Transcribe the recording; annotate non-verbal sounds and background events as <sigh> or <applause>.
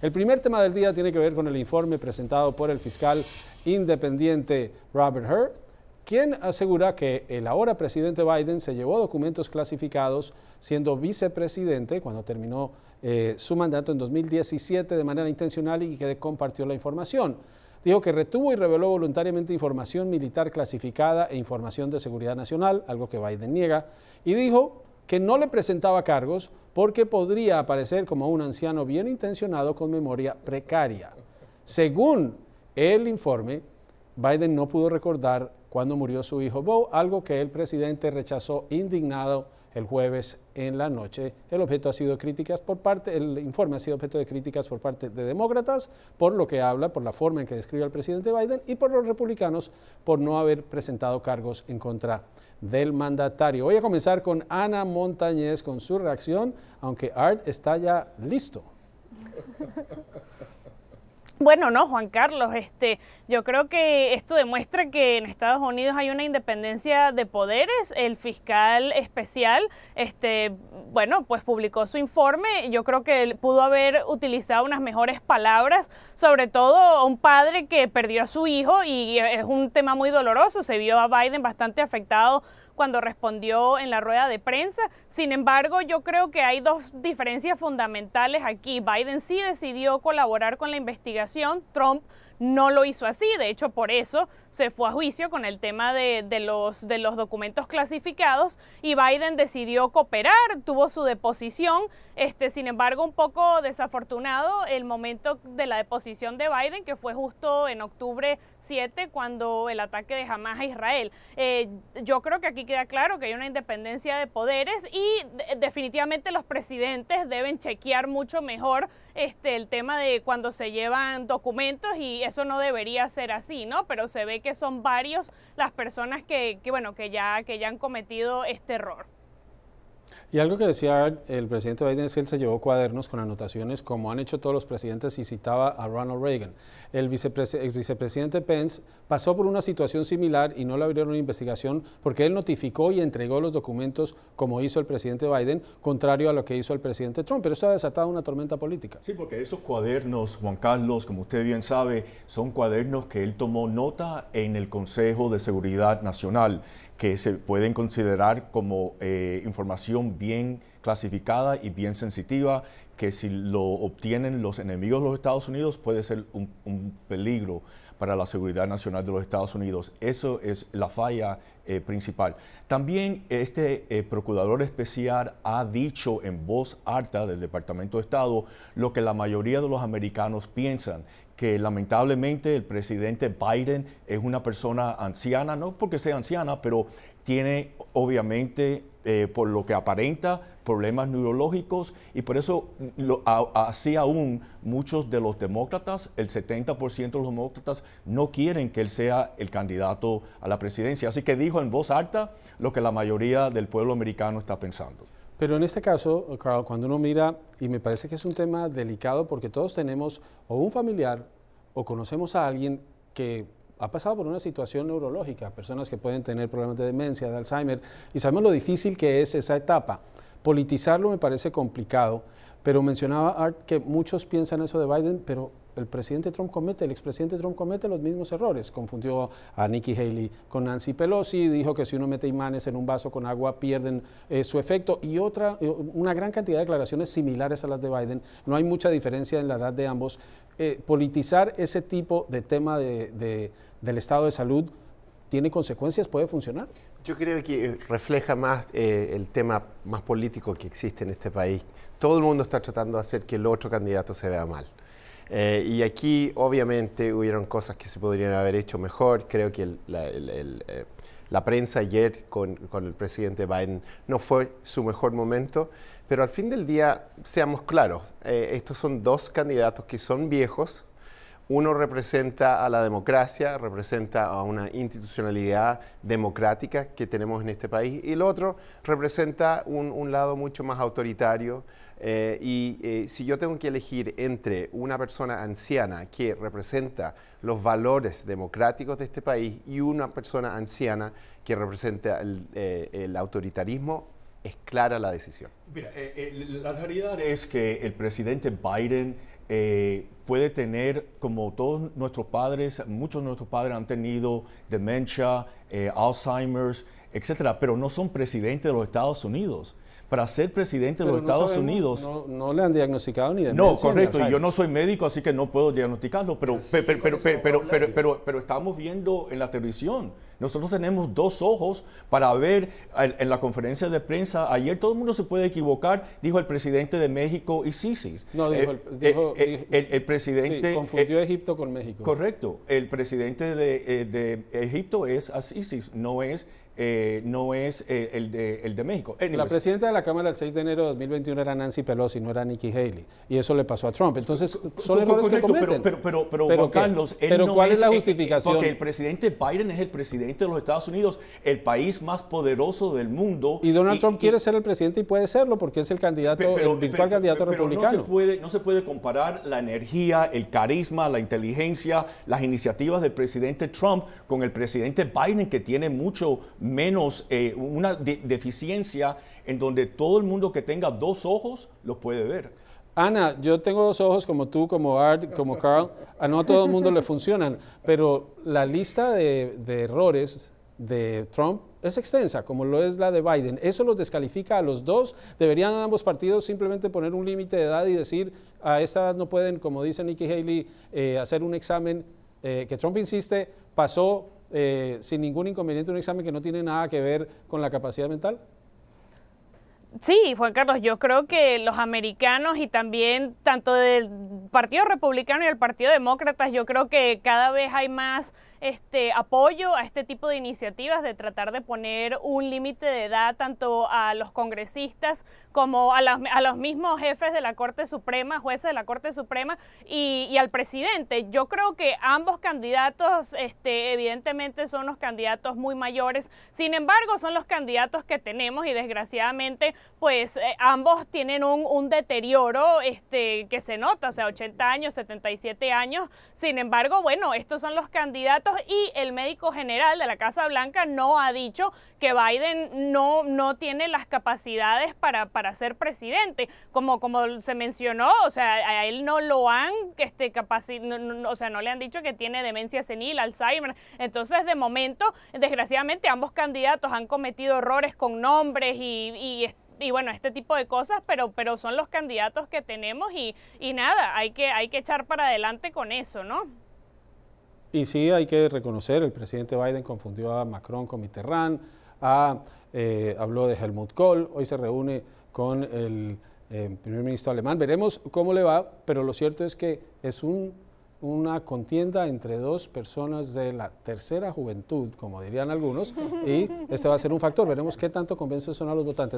El primer tema del día tiene que ver con el informe presentado por el fiscal independiente Robert Hur, quien asegura que el ahora presidente Biden se llevó documentos clasificados siendo vicepresidente cuando terminó eh, su mandato en 2017 de manera intencional y que compartió la información. Dijo que retuvo y reveló voluntariamente información militar clasificada e información de seguridad nacional, algo que Biden niega, y dijo que no le presentaba cargos porque podría aparecer como un anciano bien intencionado con memoria precaria. Según el informe, Biden no pudo recordar cuándo murió su hijo Bo, algo que el presidente rechazó indignado el jueves en la noche. El objeto ha sido críticas por parte, el informe ha sido objeto de críticas por parte de demócratas por lo que habla, por la forma en que describe al presidente Biden y por los republicanos por no haber presentado cargos en contra del mandatario. Voy a comenzar con Ana Montañez con su reacción, aunque Art está ya listo. <laughs> Bueno, no, Juan Carlos, este, yo creo que esto demuestra que en Estados Unidos hay una independencia de poderes. El fiscal especial, este, bueno, pues publicó su informe. Yo creo que él pudo haber utilizado unas mejores palabras, sobre todo a un padre que perdió a su hijo y es un tema muy doloroso. Se vio a Biden bastante afectado cuando respondió en la rueda de prensa. Sin embargo, yo creo que hay dos diferencias fundamentales aquí. Biden sí decidió colaborar con la investigación, Trump no lo hizo así. De hecho, por eso se fue a juicio con el tema de, los, de los documentos clasificados y Biden decidió cooperar, tuvo su deposición. Este, sin embargo, un poco desafortunado el momento de la deposición de Biden, que fue justo en octubre 7, cuando el ataque de Hamas a Israel. Eh, yo creo que aquí queda claro que hay una independencia de poderes y definitivamente los presidentes deben chequear mucho mejor este, el tema de cuando se llevan documentos y eso no debería ser así, ¿no? Pero se ve que son varios las personas que, bueno, que ya, que ya han cometido este error. Y algo que decía el presidente Biden es que él se llevó cuadernos con anotaciones como han hecho todos los presidentes y citaba a Ronald Reagan. El, vicepresidente Pence pasó por una situación similar y no le abrieron una investigación porque él notificó y entregó los documentos como hizo el presidente Biden, contrario a lo que hizo el presidente Trump. Pero esto ha desatado una tormenta política. Sí, porque esos cuadernos, Juan Carlos, como usted bien sabe, son cuadernos que él tomó nota en el Consejo de Seguridad Nacional, que se pueden considerar como eh, información bien clasificada y bien sensitiva, que si lo obtienen los enemigos de los Estados Unidos puede ser un, peligro para la seguridad nacional de los Estados Unidos. Eso es la falla eh, principal. También este eh, procurador especial ha dicho en voz alta del Departamento de Estado lo que la mayoría de los americanos piensan, que lamentablemente el presidente Biden es una persona anciana, no porque sea anciana, pero tiene obviamente, eh, por lo que aparenta, problemas neurológicos y por eso así aún muchos de los demócratas, el 70% de los demócratas no quieren que él sea el candidato a la presidencia. Así que dijo en voz alta lo que la mayoría del pueblo americano está pensando. Pero en este caso, Carl, cuando uno mira, y me parece que es un tema delicado porque todos tenemos o un familiar o conocemos a alguien que ha pasado por una situación neurológica, personas que pueden tener problemas de demencia, de Alzheimer, y sabemos lo difícil que es esa etapa. Politizarlo me parece complicado, pero mencionaba Art que muchos piensan eso de Biden, pero el presidente Trump comete, el expresidente Trump comete los mismos errores. Confundió a Nikki Haley con Nancy Pelosi, dijo que si uno mete imanes en un vaso con agua pierden eh, su efecto y otra, eh, una gran cantidad de declaraciones similares a las de Biden. No hay mucha diferencia en la edad de ambos. Eh, politizar ese tipo de tema del estado de salud tiene consecuencias, puede funcionar. Yo creo que refleja más el tema más político que existe en este país. Todo el mundo está tratando de hacer que el otro candidato se vea mal. Eh, y aquí obviamente hubieron cosas que se podrían haber hecho mejor. Creo que eh, la, prensa ayer con, el presidente Biden no fue su mejor momento, pero al fin del día, seamos claros, eh, estos son dos candidatos que son viejos, uno representa a la democracia, representa a una institucionalidad democrática que tenemos en este país y el otro representa un, lado mucho más autoritario. Eh, y eh, si yo tengo que elegir entre una persona anciana que representa los valores democráticos de este país y una persona anciana que representa el, eh, autoritarismo, es clara la decisión. Mira, la realidad es que el presidente Biden eh, puede tener, como todos nuestros padres, muchos de nuestros padres han tenido demencia, eh, Alzheimer's, etcétera, pero no son presidentes de los Estados Unidos. Para ser presidente de los Estados Unidos. No, le han diagnosticado ni demencia. No, correcto. Y yo no soy médico, así que no puedo diagnosticarlo, pero, pero, pero, pero, pero, estamos viendo en la televisión nosotros tenemos dos ojos para ver en la conferencia de prensa. Ayer todo el mundo se puede equivocar, dijo el presidente de México y Sisis. No, dijo, eh, eh, el, presidente... confundió eh, Egipto con México. Correcto. El presidente de, Egipto es Asisis, no es no es el, de, el de México. La presidenta de la Cámara el 6 de enero de 2021 era Nancy Pelosi, no era Nikki Haley. Y eso le pasó a Trump. Entonces, son errores correcto, Pero, pero, pero, Carlos, él no cuál es, es la justificación? Porque el presidente Biden es el presidente de los Estados Unidos, el país más poderoso del mundo. Y Donald Trump quiere ser el presidente y puede serlo porque es el candidato, el virtual candidato republicano. No se, puede, no se puede comparar la energía, el carisma, la inteligencia, las iniciativas del presidente Trump con el presidente Biden que tiene mucho menos, eh, una deficiencia en donde todo el mundo que tenga dos ojos lo puede ver. Ana, yo tengo dos ojos como tú, como Art, como Carl. A no a todo el mundo le funcionan, pero la lista de, errores de Trump es extensa, como lo es la de Biden. Eso los descalifica a los dos. Deberían ambos partidos simplemente poner un límite de edad y decir, a esta edad no pueden, como dice Nikki Haley, eh, hacer un examen eh, que Trump insiste, pasó eh, sin ningún inconveniente un examen que no tiene nada que ver con la capacidad mental. Sí, Juan Carlos, yo creo que los americanos y también tanto del Partido Republicano y el Partido Demócrata, yo creo que cada vez hay más este apoyo a este tipo de iniciativas de tratar de poner un límite de edad tanto a los congresistas como a, a, los mismos jefes de la Corte Suprema, jueces de la Corte Suprema y, y al presidente. Yo creo que ambos candidatos este, evidentemente son los candidatos muy mayores, sin embargo son los candidatos que tenemos y desgraciadamente pues eh, ambos tienen un, deterioro este, que se nota, o sea, 80 años, 77 años. Sin embargo, bueno, estos son los candidatos y el médico general de la Casa Blanca no ha dicho que Biden no, no tiene las capacidades para, para ser presidente. Como, como se mencionó, o sea, a él no lo han este, capaci o sea, no le han dicho que tiene demencia senil, Alzheimer. Entonces, de momento, desgraciadamente, ambos candidatos han cometido errores con nombres y, y y bueno, este tipo de cosas, pero, pero son los candidatos que tenemos y, nada, hay que, hay que echar para adelante con eso, ¿no? Y sí, hay que reconocer, el presidente Biden confundió a Macron con Mitterrand, eh, habló de Helmut Kohl, hoy se reúne con el eh, primer ministro alemán. Veremos cómo le va, pero lo cierto es que es un, una contienda entre dos personas de la tercera juventud, como dirían algunos, y este va a ser un factor. Veremos qué tanto convence son a los votantes.